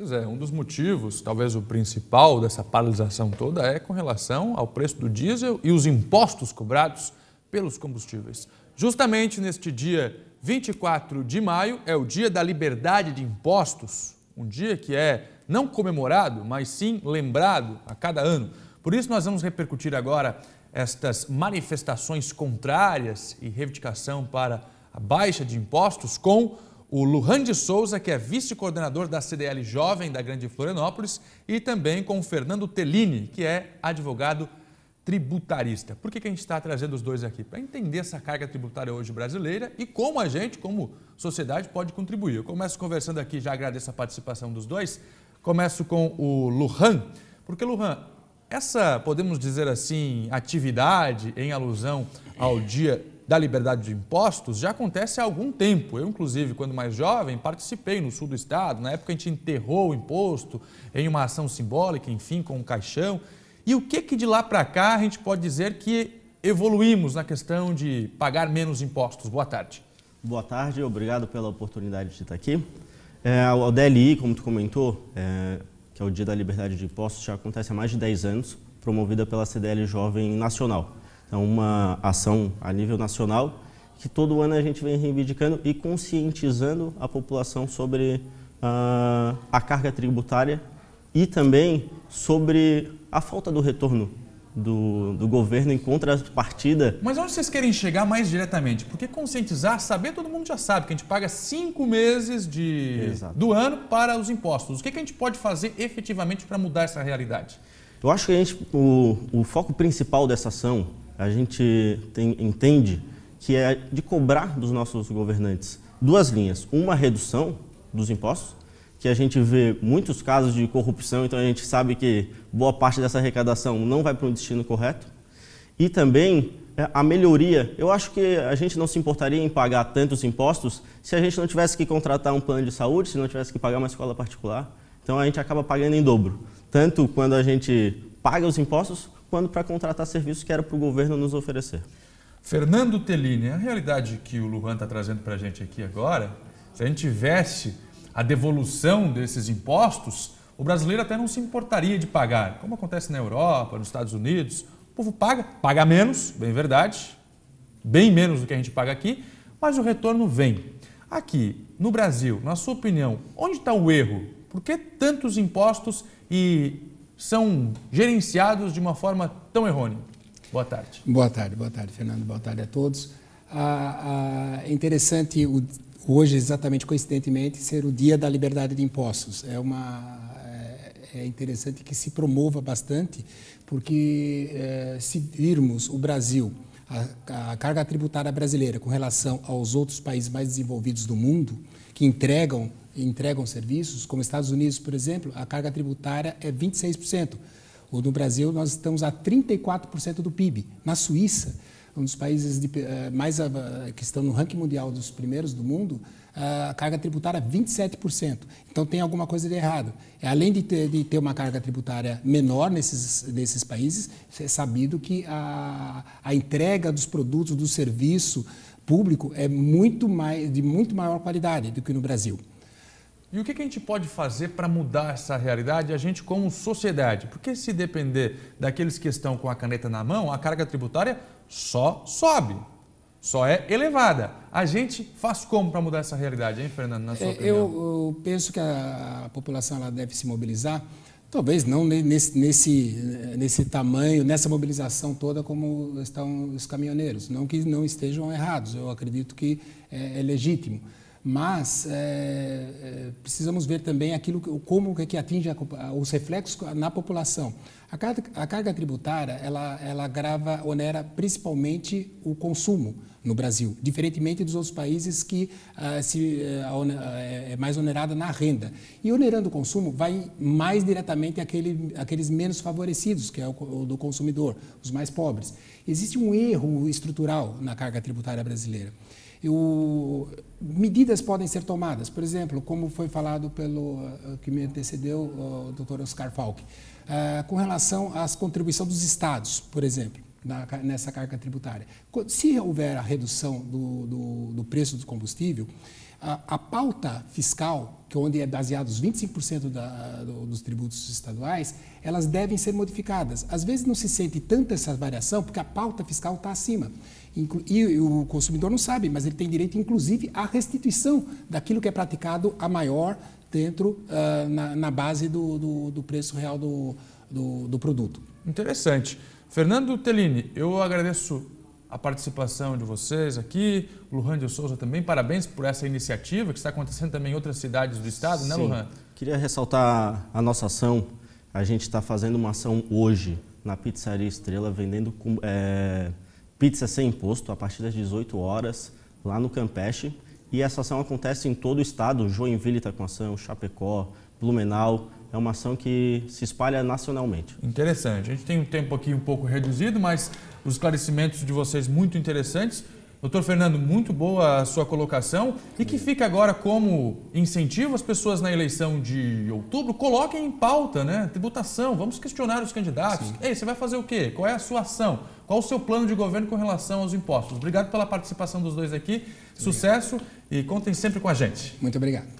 Pois é, um dos motivos, talvez o principal dessa paralisação toda é com relação ao preço do diesel e os impostos cobrados pelos combustíveis. Justamente neste dia 24 de maio é o dia da liberdade de impostos, um dia que é não comemorado, mas sim lembrado a cada ano. Por isso nós vamos repercutir agora estas manifestações contrárias e reivindicação para a baixa de impostos com o Luhan de Souza, que é vice-coordenador da CDL Jovem da Grande Florianópolis, e também com o Fernando Tellini, que é advogado tributarista. Por que, que a gente está trazendo os dois aqui? Para entender essa carga tributária hoje brasileira e como a gente, como sociedade, pode contribuir. Eu começo conversando aqui, já agradeço a participação dos dois. Começo com o Luhan, porque Luhan, essa, podemos dizer assim, atividade em alusão ao Dia da liberdade de impostos já acontece há algum tempo. Eu, inclusive, quando mais jovem, participei no sul do estado. Na época, a gente enterrou o imposto em uma ação simbólica, enfim, com um caixão. E o que, que de lá para cá a gente pode dizer que evoluímos na questão de pagar menos impostos? Boa tarde. Boa tarde, obrigado pela oportunidade de estar aqui. É, o DLI, como tu comentou, é, que é o Dia da Liberdade de Impostos, já acontece há mais de 10 anos, promovida pela CDL Jovem Nacional é uma ação a nível nacional que todo ano a gente vem reivindicando e conscientizando a população sobre uh, a carga tributária e também sobre a falta do retorno do, do, governo em contrapartida. Mas onde vocês querem chegar mais diretamente? Porque conscientizar, saber, todo mundo já sabe que a gente paga cinco meses de, do ano para os impostos. O que, que a gente pode fazer efetivamente para mudar essa realidade? Eu acho que gente, o, o foco principal dessa ação a gente tem, entende que é de cobrar dos nossos governantes duas linhas. Uma, redução dos impostos, que a gente vê muitos casos de corrupção, então a gente sabe que boa parte dessa arrecadação não vai para um destino correto. E também é, a melhoria. Eu acho que a gente não se importaria em pagar tantos impostos se a gente não tivesse que contratar um plano de saúde, se não tivesse que pagar uma escola particular. Então a gente acaba pagando em dobro, tanto quando a gente paga os impostos quando para contratar serviços que era para o governo nos oferecer. Fernando Tellini, a realidade que o Luan está trazendo para a gente aqui agora, se a gente tivesse a devolução desses impostos, o brasileiro até não se importaria de pagar, como acontece na Europa, nos Estados Unidos. O povo paga, paga menos, bem verdade, bem menos do que a gente paga aqui, mas o retorno vem. Aqui, no Brasil, na sua opinião, onde está o erro? Por que tantos impostos e são gerenciados de uma forma tão errônea? Boa tarde. Boa tarde, boa tarde, Fernando. Boa tarde a todos. Ah, ah, é interessante o, hoje, exatamente coincidentemente, ser o dia da liberdade de impostos. É uma é, é interessante que se promova bastante, porque é, se virmos o Brasil, a, a, carga tributária brasileira com relação aos outros países mais desenvolvidos do mundo, que entregam entregam serviços, como Estados Unidos, por exemplo, a carga tributária é 26%. Ou no Brasil, nós estamos a 34% do PIB. Na Suíça, um dos países de, eh, mais eh, que estão no ranking mundial dos primeiros do mundo, eh, a carga tributária é 27%. Então tem alguma coisa de errado. É, além de ter, de ter uma carga tributária menor nesses, nesses países, é sabido que a, a entrega dos produtos, do serviço público é muito mais, de muito maior qualidade do que no Brasil. E o que, a gente pode fazer para mudar essa realidade, a gente como sociedade? Porque se depender daqueles que estão com a caneta na mão, a carga tributária só sobe, só é elevada. A gente faz como para mudar essa realidade, hein, Fernando, na sua é, opinião? Eu, eu, penso que a população ela deve se mobilizar, talvez não nesse, nesse, nesse tamanho, nessa mobilização toda como estão os caminhoneiros. Não que não estejam errados, eu acredito que é, é legítimo mas é, é, precisamos ver também aquilo como que é atinge a, os reflexos na população. A carga, a carga tributária ela ela grava onera principalmente o consumo no Brasil, diferentemente dos outros países que ah, se eh, eh, é mais onerada na renda. E onerando o consumo vai mais diretamente aquele, aqueles menos favorecidos, que é o, o do consumidor, os mais pobres. Existe um erro estrutural na carga tributária brasileira. Eu, medidas podem ser tomadas, por exemplo, como foi falado pelo eh, que me antecedeu, o Dr. Oscar Falk, eh, com relação às contribuições dos estados, por exemplo na, nessa carga tributária. Se houver a redução do, do, do preço do combustível, a, a, pauta fiscal, que é onde é baseado os 25% da, do, dos tributos estaduais, elas devem ser modificadas. Às vezes não se sente tanta essa variação, porque a pauta fiscal está acima. Inclu e o consumidor não sabe, mas ele tem direito, inclusive, à restituição daquilo que é praticado a maior dentro, uh, na, na, base do, do, do preço real do, do, do produto. Interessante. Fernando Tellini, eu agradeço a participação de vocês aqui, Luhan de Souza também, parabéns por essa iniciativa que está acontecendo também em outras cidades do estado, né, Sim. né Luhan? Queria ressaltar a nossa ação, a gente está fazendo uma ação hoje na Pizzaria Estrela, vendendo é, pizza sem imposto a partir das 18 horas lá no Campeche e essa ação acontece em todo o estado, Joinville está com ação, Chapecó, Blumenau, é uma ação que se espalha nacionalmente. Interessante. A gente tem um tempo aqui um pouco reduzido, mas os esclarecimentos de vocês muito interessantes. Doutor Fernando, muito boa a sua colocação e que fica agora como incentivo as pessoas na eleição de outubro coloquem em pauta, né? Tributação, vamos questionar os candidatos. Sim. Ei, você vai fazer o quê? Qual é a sua ação? Qual o seu plano de governo com relação aos impostos? Obrigado pela participação dos dois aqui. Obrigado. Sucesso e contem sempre com a gente. Muito obrigado.